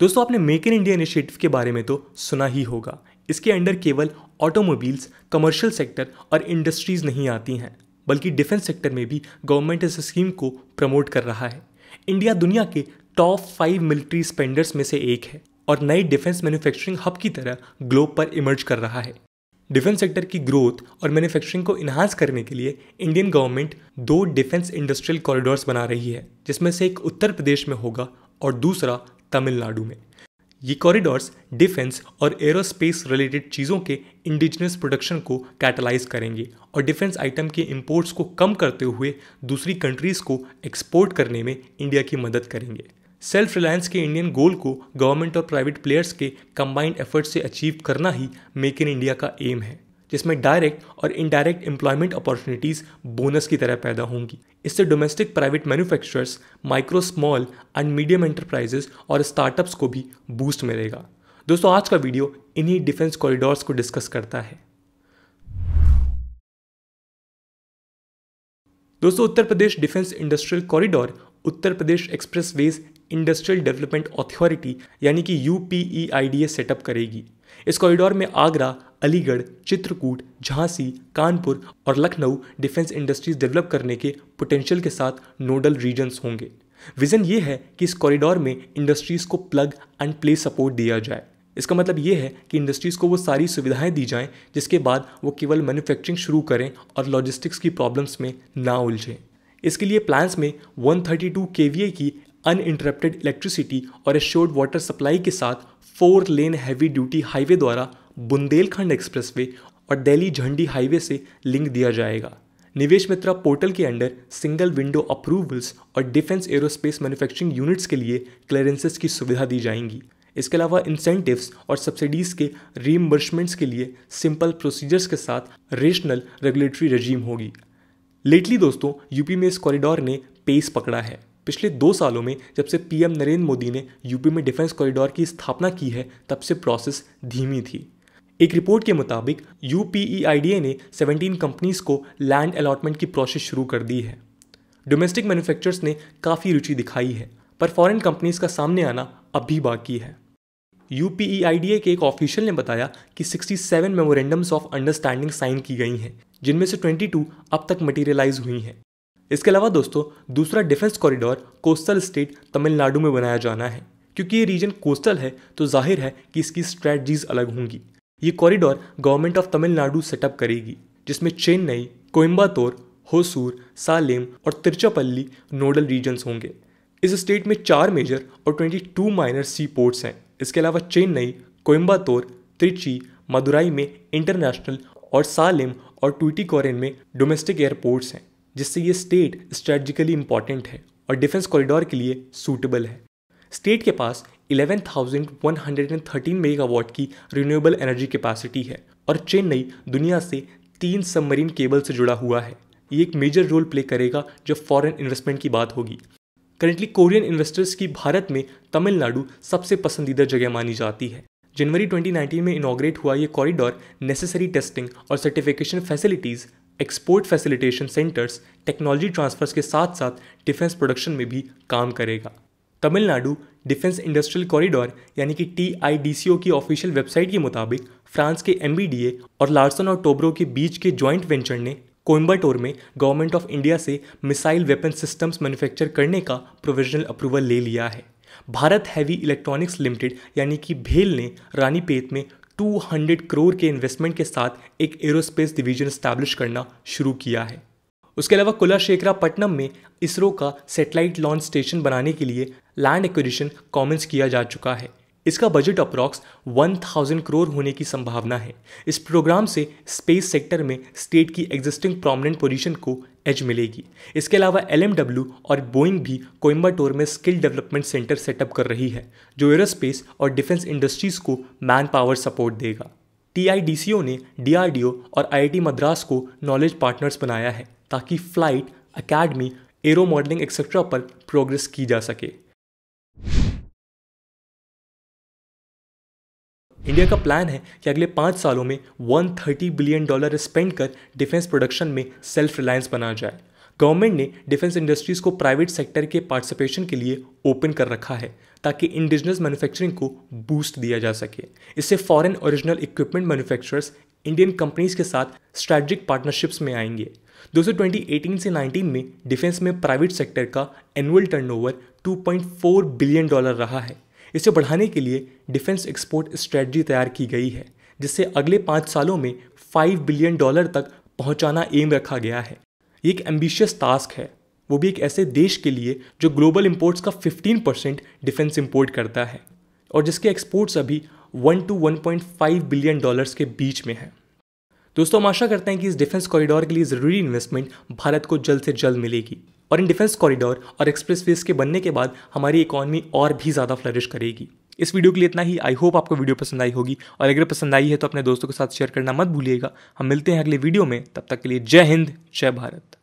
दोस्तों आपने make in India initiative के बारे में तो सुना ही होगा इसके अंडर केवल ऑटोमोबाइल्स कमर्शियल सेक्टर और इंडस्ट्रीज़ नहीं आती हैं बल्कि डिफेंस सेक्टर में भी गवर्नमेंट इस स्कीम को प्रमोट कर रहा है इंडिया दुनिया के टॉप फाइव मिलिट्री स्पेंडर्स में से एक है और नई डिफेंस मैन्युफैक्चरिंग हब की तरह ग्लोब पर इमर्ज कर रहा है डिफेंस सेक्टर की ग्रोथ और मैन्युफैक्चरिंग को इन्हांस करने के लिए इंडियन गवर्नमेंट दो डिफेंस इंडस्ट्रियल कॉरिडोर्स बना रही है जिसमें से एक उत्तर प्रदेश में होगा और दूसरा तमिलनाडु में ये कॉरिडोर्स डिफेंस और एरोस्पेस रिलेटेड चीज़ों के इंडिजिनस प्रोडक्शन को कैटलाइज करेंगे और डिफेंस आइटम के इंपोर्ट्स को कम करते हुए दूसरी कंट्रीज़ को एक्सपोर्ट करने में इंडिया की मदद करेंगे सेल्फ रिलायंस के इंडियन गोल को गवर्नमेंट और प्राइवेट प्लेयर्स के कंबाइंड एफर्ट से अचीव करना ही मेक इन इंडिया का एम है जिसमें डायरेक्ट और इनडायरेक्ट एम्प्लॉयमेंट अपॉर्चुनिटीज़ बोनस की तरह पैदा होंगी इससे domestic private manufacturers micro small and medium enterprises और स्टार्टअप्स को भी बूस्ट मिलेगा दोस्तों आज का वीडियो इन्हीं डिफेंस कॉरिडोर्स को डिस्कस करता है दोस्तों Uttar Pradesh defence industrial corridor Uttar Pradesh expressways industrial development authority यानी कि यू e सेटअप करेगी इस कॉरिडोर में आगरा अलीगढ़ चित्रकूट झांसी कानपुर और लखनऊ डिफेंस इंडस्ट्रीज डेवलप करने के पोटेंशियल के साथ नोडल रीजन्स होंगे विजन ये है कि इस कॉरिडोर में इंडस्ट्रीज़ को प्लग एंड प्ले सपोर्ट दिया जाए इसका मतलब ये है कि इंडस्ट्रीज़ को वो सारी सुविधाएं दी जाएं जिसके बाद वो केवल मैन्युफैक्चरिंग शुरू करें और लॉजिस्टिक्स की प्रॉब्लम्स में ना उलझें इसके लिए प्लान्स में 132 thirty two K V A की अन इंटरप्टेड इलेक्ट्रिसिटी और एश्योर्ड वाटर सप्लाई के साथ four lane heavy duty highway द्वारा बुंदेलखंड एक्सप्रेस वे और दिल्ली झंडी हाईवे से लिंक दिया जाएगा निवेश मित्रा पोर्टल के अंडर सिंगल विंडो अप्रूवल्स और डिफेंस एरोस्पेस मैन्युफैक्चरिंग यूनिट्स के लिए क्लियरेंसेस की सुविधा दी जाएंगी इसके अलावा इंसेंटिव्स और सब्सिडीज़ के रीइम्बर्समेंट्स के लिए सिंपल प्रोसीजर्स के साथ रेशनल रेगुलेटरी रजीम होगी लेटली दोस्तों यूपी में इस कॉरिडोर ने पेस पकड़ा है पिछले दो सालों में जब से पीएम नरेंद्र मोदी ने यूपी में डिफेंस कॉरिडोर की स्थापना की है तब से प्रोसेस धीमी थी एक रिपोर्ट के मुताबिक यू e ने 17 कंपनीज को लैंड अलॉटमेंट की प्रोसेस शुरू कर दी है डोमेस्टिक मैन्युफैक्चरर्स ने काफ़ी रुचि दिखाई है पर फॉरेन कंपनीज का सामने आना अभी बाकी है यू e के एक ऑफिशियल ने बताया कि 67 मेमोरेंडम्स ऑफ अंडरस्टैंडिंग साइन की गई हैं जिनमें से 22 अब तक मटेरियलाइज हुई हैं इसके अलावा दोस्तों दूसरा defence corridor coastal state Tamil Nadu में बनाया जाना है क्योंकि ये रीजन कोस्टल है तो जाहिर है कि इसकी स्ट्रैटजीज अलग होंगी ये corridor government of Tamil Nadu set up करेगी जिसमें चेन्नई कोयम्बातोर होसूर सालेम और तिरुचापल्ली नोडल रीजन्स होंगे इस स्टेट में चार मेजर और 22 माइनर सी पोर्ट्स हैं इसके अलावा चेन्नई कोयम्बातोर त्रिची मदुराई में इंटरनेशनल और सालेम और ट्विटी ट्यूटीकोरिन में डोमेस्टिक एयरपोर्ट्स हैं जिससे ये स्टेट स्ट्रेटजिकली इम्पॉर्टेंट है और डिफेंस कॉरिडोर के लिए सूटेबल है स्टेट के पास 11,113 मेगावाट की रिन्यूएबल एनर्जी कैपेसिटी है और चेन्नई दुनिया से तीन सबमरीन केबल से जुड़ा हुआ है ये एक मेजर रोल प्ले करेगा जब फॉरेन इन्वेस्टमेंट की बात होगी करेंटली कोरियन इन्वेस्टर्स की भारत में तमिलनाडु सबसे पसंदीदा जगह मानी जाती है जनवरी 2019 में इनाग्रेट हुआ ये कॉरिडोर नेसेसरी टेस्टिंग और certification facilities export facilitation centres technology transfers के साथ साथ डिफेंस प्रोडक्शन में भी काम करेगा तमिलनाडु डिफेंस इंडस्ट्रियल कॉरिडोर यानी कि टी की ऑफिशियल वेबसाइट के मुताबिक फ्रांस के एम और लार्सन और टोब्रो के बीच के ज्वाइंट वेंचर ने कोयम्बाटोर में गवर्नमेंट ऑफ इंडिया से मिसाइल वेपन सिस्टम्स मैन्युफैक्चर करने का प्रोविजनल अप्रूवल ले लिया है भारत हैवी इलेक्ट्रॉनिक्स लिमिटेड यानी कि भेल ने रानीपेत में 200 करोड़ के इन्वेस्टमेंट के साथ एक एरोस्पेस डिवीजन स्टैब्लिश करना शुरू किया है उसके अलावा कुलाशेखरापट्टनम में इसरो का सेटेलाइट लॉन्च स्टेशन बनाने के लिए लैंड एक्विजिशन कॉमेंस किया जा चुका है इसका बजट अप्रॉक्स 1000 करोड़ होने की संभावना है इस प्रोग्राम से स्पेस सेक्टर में स्टेट की एग्जिस्टिंग प्रोमिनेंट पोजीशन को एज मिलेगी इसके अलावा एल और बोइंग भी कोयम्बाटोर में स्किल डेवलपमेंट सेंटर सेटअप कर रही है जो एयरोस्पेस और डिफेंस इंडस्ट्रीज़ को मैन पावर सपोर्ट देगा टी ने डी और आई मद्रास को नॉलेज पार्टनर्स बनाया है ताकि flight academy aero modelling etcetera पर प्रोग्रेस की जा सके इंडिया का प्लान है कि अगले पाँच सालों में 130 बिलियन डॉलर स्पेंड कर डिफेंस प्रोडक्शन में सेल्फ रिलायंस बना जाए गवर्नमेंट ने डिफेंस इंडस्ट्रीज़ को प्राइवेट सेक्टर के पार्टिसिपेशन के लिए ओपन कर रखा है ताकि इंडिजनस मैन्युफैक्चरिंग को बूस्ट दिया जा सके इससे foreign original equipment manufacturers Indian companies के साथ स्ट्रैटेजिक पार्टनरशिप्स में आएंगे दोस्तों 2018 से 19 में डिफेंस में प्राइवेट सेक्टर का एनुअल टर्नओवर 2.4 बिलियन डॉलर रहा है इसे बढ़ाने के लिए डिफेंस एक्सपोर्ट स्ट्रेटजी तैयार की गई है जिससे अगले पाँच सालों में फाइव बिलियन डॉलर तक पहुंचाना एम रखा गया है ये एक एम्बिशियस टास्क है वो भी एक ऐसे देश के लिए जो ग्लोबल इम्पोर्ट्स का 15 परसेंट डिफेंस इम्पोर्ट करता है और जिसके एक्सपोर्ट्स अभी 1 टू 1.5 बिलियन डॉलर्स के बीच में हैं दोस्तों हम आशा करते हैं कि इस डिफेंस कॉरिडोर के लिए ज़रूरी इन्वेस्टमेंट भारत को जल्द से जल्द मिलेगी और इन डिफेंस कॉरिडोर और एक्सप्रेस वेज के बनने के बाद हमारी इकॉनमी और भी ज़्यादा फ्लरिश करेगी इस वीडियो के लिए इतना ही आई होप आपको वीडियो पसंद आई होगी और अगर पसंद आई है तो अपने दोस्तों के साथ शेयर करना मत भूलिएगा हम मिलते हैं अगले वीडियो में तब तक के लिए जय हिंद जय भारत